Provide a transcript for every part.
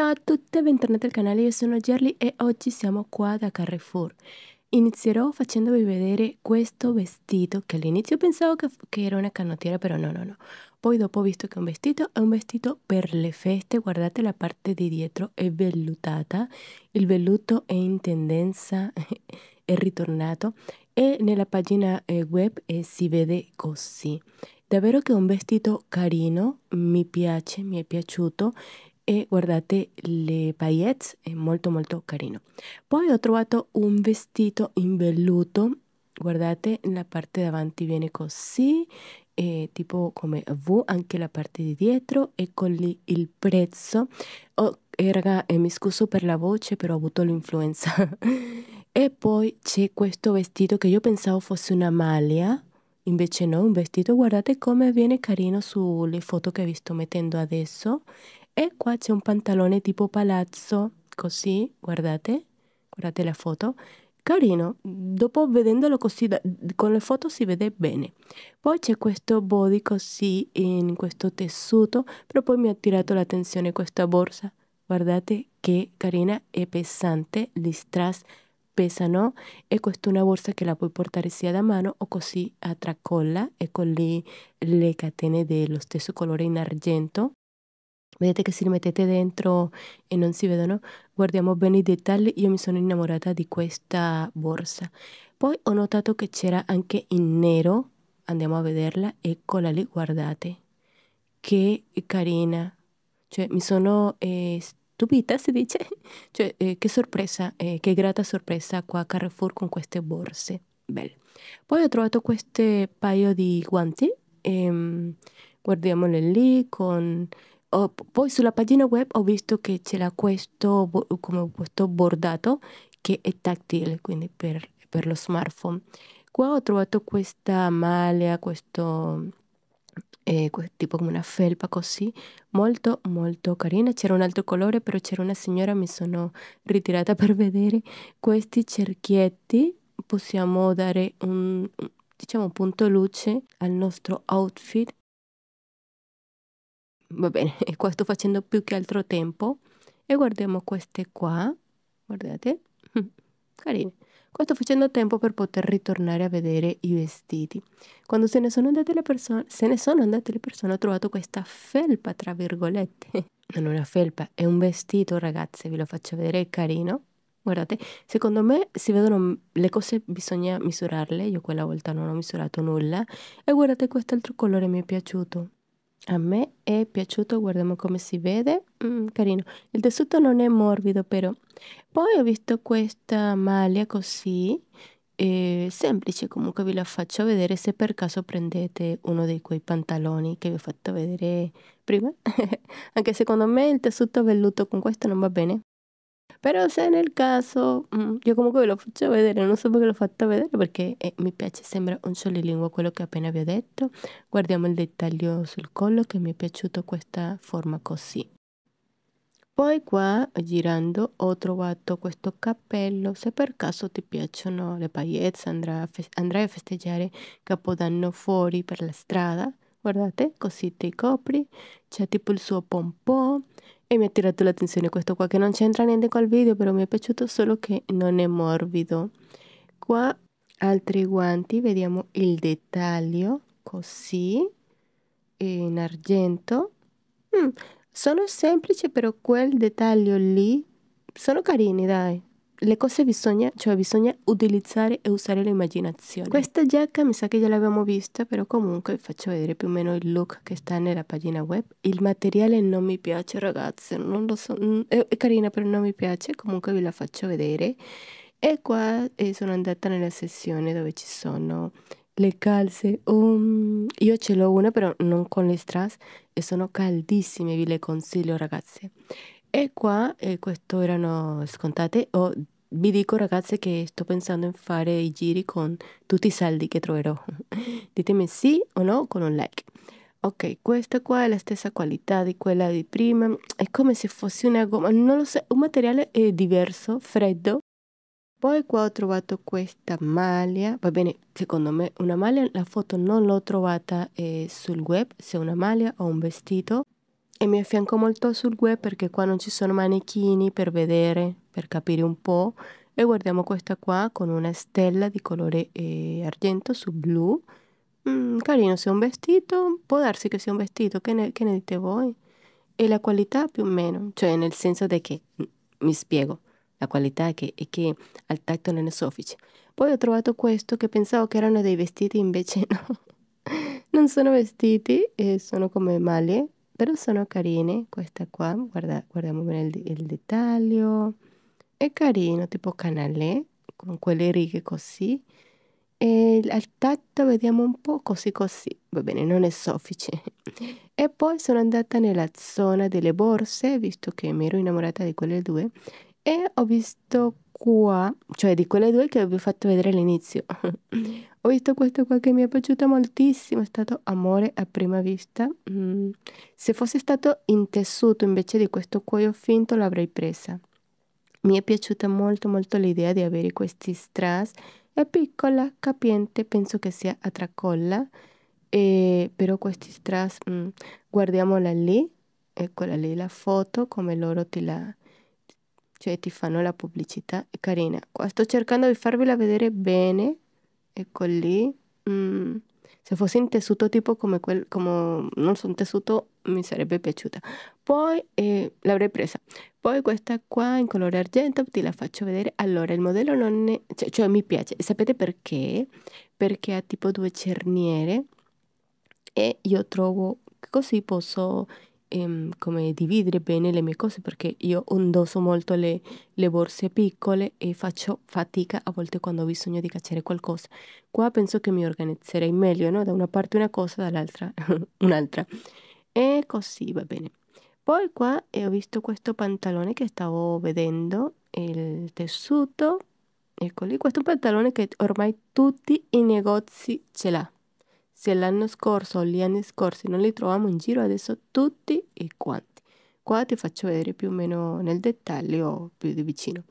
Ciao a tutte, bentornati al canale, io sono Gerly e oggi siamo qua da Carrefour. Inizierò facendovi vedere questo vestito che all'inizio pensavo che, che, era una canottiera, però no, no, no. Poi dopo ho visto che è un vestito, è un vestito per le feste, guardate la parte di dietro, è vellutata, il velluto è in tendenza, è ritornato e nella pagina eh, web eh, si vede così. Davvero che è un vestito carino, mi piace, mi è piaciuto e guardate le paillettes è molto molto carino poi ho trovato un vestito in velluto guardate la parte davanti viene così eh, tipo come V anche la parte di dietro ecco lì il prezzo oh, eh, raga eh, mi scuso per la voce però ho avuto l'influenza e poi c'è questo vestito che io pensavo fosse una maglia invece no un vestito guardate come viene carino sulle foto che vi sto mettendo adesso e qua c'è un pantalone tipo palazzo, così, guardate, guardate la foto. Carino, dopo vedendolo così, con le foto si vede bene. Poi c'è questo body così, in questo tessuto, però poi mi ha attirato l'attenzione questa borsa. Guardate che carina e pesante, gli strass pesano e questa è una borsa che la puoi portare sia da mano o così a tracolla e con lì le catene dello stesso colore in argento Vedete che se li mettete dentro e non si vedono, guardiamo bene i dettagli, io mi sono innamorata di questa borsa. Poi ho notato che c'era anche in nero, andiamo a vederla, eccola lì, guardate, che carina. Cioè mi sono eh, stupita, si dice? Cioè eh, che sorpresa, eh, che grata sorpresa qua a Carrefour con queste borse. Belle. Poi ho trovato questo paio di guanti, ehm, guardiamole lì con Oh, poi sulla pagina web ho visto che c'era questo, questo, bordato che è tattile, quindi per, per, lo smartphone. Qua ho trovato questa maglia, questo eh, tipo come una felpa così, molto molto carina. C'era un altro colore, però c'era una signora, mi sono ritirata per vedere questi cerchietti. Possiamo dare un, diciamo, punto luce al nostro outfit va bene, qua sto facendo più che altro tempo e guardiamo queste qua, guardate, carine. Qua sto facendo tempo per poter ritornare a vedere i vestiti. Quando se ne sono andate le persone, se ne sono andate le persone, ho trovato questa felpa, tra virgolette. Non è una felpa, è un vestito, ragazze, vi lo faccio vedere, è carino. Guardate, secondo me si vedono le cose, bisogna misurarle, io quella volta non ho misurato nulla. E guardate quest'altro colore mi è piaciuto, a me è piaciuto, guardiamo come si vede, mm, carino. Il tessuto non è morbido però. Poi ho visto questa maglia così, eh, semplice, comunque ve la faccio vedere se per caso prendete uno di quei pantaloni che vi ho fatto vedere prima. Anche secondo me il tessuto velluto con questo non va bene. Però se nel caso, io mm, comunque ve lo faccio vedere, non so perché l'ho fatto vedere perché eh, mi piace, sembra un scioglilingua quello che appena vi ho detto. Guardiamo il dettaglio sul collo che mi è piaciuto questa forma così. Poi qua girando ho trovato questo cappello, se per caso ti piacciono le paillette andrai a festeggiare Capodanno fuori per la strada guardate, così e copri, c'è tipo il suo pompò e mi ha tirato l'attenzione questo qua che non c'entra niente col video però mi è piaciuto solo che non è morbido. Qua altri guanti, vediamo il dettaglio, così, in argento. Mm, sono semplici però quel dettaglio lì, sono carini dai le cose bisogna, cioè bisogna utilizzare e usare l'immaginazione. Questa giacca mi sa che già l'abbiamo vista, però comunque vi faccio vedere più o meno il look che sta nella pagina web. Il materiale non mi piace ragazzi, non lo so, mm, è carina però non mi piace, comunque ve la faccio vedere. E qua eh, sono andata nella sessione dove ci sono le calze, um, io ce l'ho una però non con le strass e sono caldissime, vi le consiglio ragazze. E qua, eh, questo erano scontate, oh, vi dico ragazze che sto pensando in fare i giri con tutti i saldi che troverò. Ditemi sì o no con un like. Ok, questa qua è la stessa qualità di quella di prima, è come se fosse una gomma, non lo so, un materiale eh, diverso, freddo. Poi qua ho trovato questa maglia, va bene, secondo me una maglia, la foto non l'ho trovata eh, sul web, se una maglia o un vestito, e mi affianco molto sul web perché qua non ci sono manichini per vedere, per capire un po'. E guardiamo questa qua con una stella di colore eh, argento su blu. Mm, carino, se è un vestito, può darsi che sia un vestito, che ne, che ne dite voi? E la qualità più o meno, cioè nel senso di che, mm, mi spiego, la qualità è che, è che al tatto non è soffice. Poi ho trovato questo che pensavo che erano dei vestiti, invece no. non sono vestiti, eh, sono come maglie, però sono carine, questa qua, guarda, guarda molto bene il, il, dettaglio, è carino, tipo canale, con quelle righe così, e al tatto vediamo un po' così così, va bene, non è soffice. E poi sono andata nella zona delle borse, visto che mi ero innamorata di quelle due, e ho visto qua, cioè di quelle due che vi ho fatto vedere all'inizio, ho visto questa qua che mi è piaciuta moltissimo, è stato Amore a prima vista. Mm. Se fosse stato in tessuto invece di questo cuoio finto l'avrei presa. Mi è piaciuta molto molto l'idea di avere questi strass, è piccola, capiente, penso che sia a tracolla, e, però questi strass, mm, guardiamola lì, eccola lì la foto come loro te la cioè ti fanno la pubblicità, è carina. Qua sto cercando di farvela vedere bene, ecco lì. Mm. Se fosse in tessuto tipo come quel, come non so, un tessuto mi sarebbe piaciuta. Poi eh, l'avrei presa. Poi questa qua in colore argento ti la faccio vedere. Allora, il modello non è, cioè, cioè mi piace. Sapete perché? Perché ha tipo due cerniere e io trovo che così posso ehm, come dividere bene le mie cose perché io indosso molto le, le borse piccole e faccio fatica a volte quando ho bisogno di cacciare qualcosa. Qua penso che mi organizzerei meglio, no? Da una parte una cosa, dall'altra un'altra. E così va bene. Poi qua eh, ho visto questo pantalone che stavo vedendo, il tessuto, eccoli, questo pantalone che ormai tutti i negozi ce l'ha se l'anno scorso o gli anni scorsi non li troviamo in giro adesso tutti e quanti. Qua ti faccio vedere più o meno nel dettaglio più di vicino.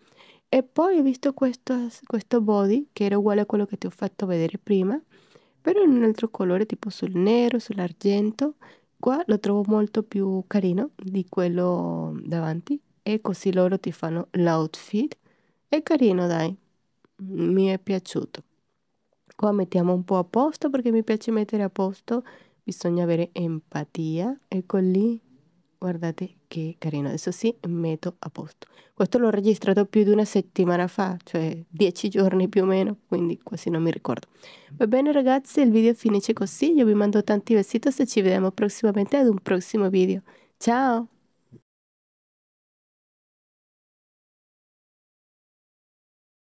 E poi ho visto questo, questo body che era uguale a quello che ti ho fatto vedere prima, però in un altro colore tipo sul nero, sull'argento. Qua lo trovo molto più carino di quello davanti e così loro ti fanno l'outfit. È carino dai, mi è piaciuto qua mettiamo un po' a posto perché mi piace mettere a posto, bisogna avere empatia, ecco lì, guardate che carino, adesso sì metto a posto. Questo l'ho registrato più di una settimana fa, cioè dieci giorni più o meno, quindi quasi non mi ricordo. Va bene ragazzi, il video finisce così, io vi mando tanti besitos e ci vediamo prossimamente ad un prossimo video. Ciao!